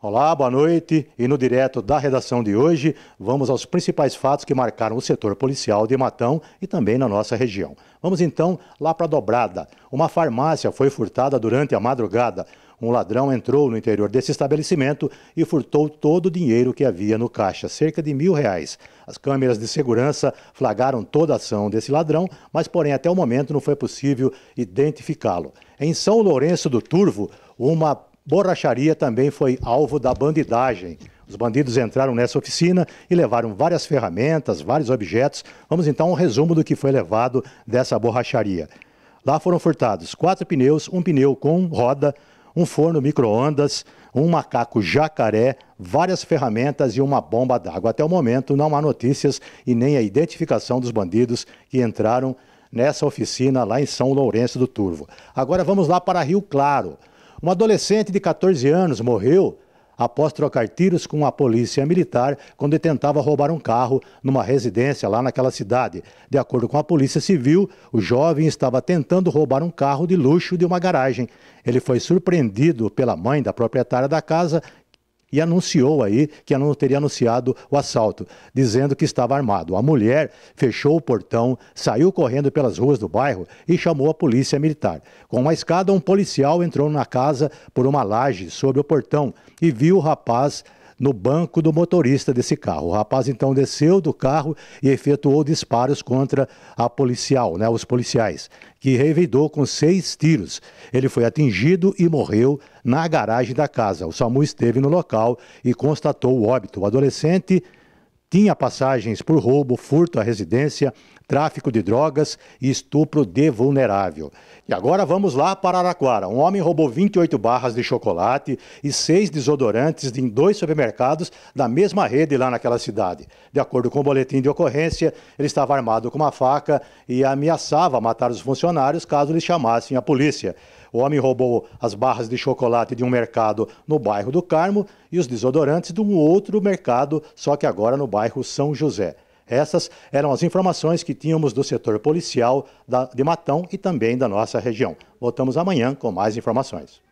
Olá, boa noite. E no direto da redação de hoje, vamos aos principais fatos que marcaram o setor policial de Matão e também na nossa região. Vamos então lá para a Dobrada. Uma farmácia foi furtada durante a madrugada. Um ladrão entrou no interior desse estabelecimento e furtou todo o dinheiro que havia no caixa, cerca de mil reais. As câmeras de segurança flagraram toda a ação desse ladrão, mas porém até o momento não foi possível identificá-lo. Em São Lourenço do Turvo, uma borracharia também foi alvo da bandidagem. Os bandidos entraram nessa oficina e levaram várias ferramentas, vários objetos. Vamos então um resumo do que foi levado dessa borracharia. Lá foram furtados quatro pneus, um pneu com roda, um forno micro-ondas, um macaco jacaré, várias ferramentas e uma bomba d'água. Até o momento não há notícias e nem a identificação dos bandidos que entraram nessa oficina lá em São Lourenço do Turvo. Agora vamos lá para Rio Claro. Uma adolescente de 14 anos morreu após trocar tiros com a polícia militar quando tentava roubar um carro numa residência lá naquela cidade. De acordo com a Polícia Civil, o jovem estava tentando roubar um carro de luxo de uma garagem. Ele foi surpreendido pela mãe da proprietária da casa e anunciou aí que não teria anunciado o assalto, dizendo que estava armado. A mulher fechou o portão, saiu correndo pelas ruas do bairro e chamou a polícia militar. Com uma escada, um policial entrou na casa por uma laje sobre o portão e viu o rapaz no banco do motorista desse carro. O rapaz então desceu do carro e efetuou disparos contra a policial, né, os policiais, que revidou com seis tiros. Ele foi atingido e morreu na garagem da casa. O SAMU esteve no local e constatou o óbito. O adolescente tinha passagens por roubo, furto à residência, tráfico de drogas e estupro de vulnerável. E agora vamos lá para Araquara. Um homem roubou 28 barras de chocolate e seis desodorantes em dois supermercados da mesma rede lá naquela cidade. De acordo com o boletim de ocorrência, ele estava armado com uma faca e ameaçava matar os funcionários caso eles chamassem a polícia. O homem roubou as barras de chocolate de um mercado no bairro do Carmo e os desodorantes de um outro mercado, só que agora no bairro São José. Essas eram as informações que tínhamos do setor policial de Matão e também da nossa região. Voltamos amanhã com mais informações.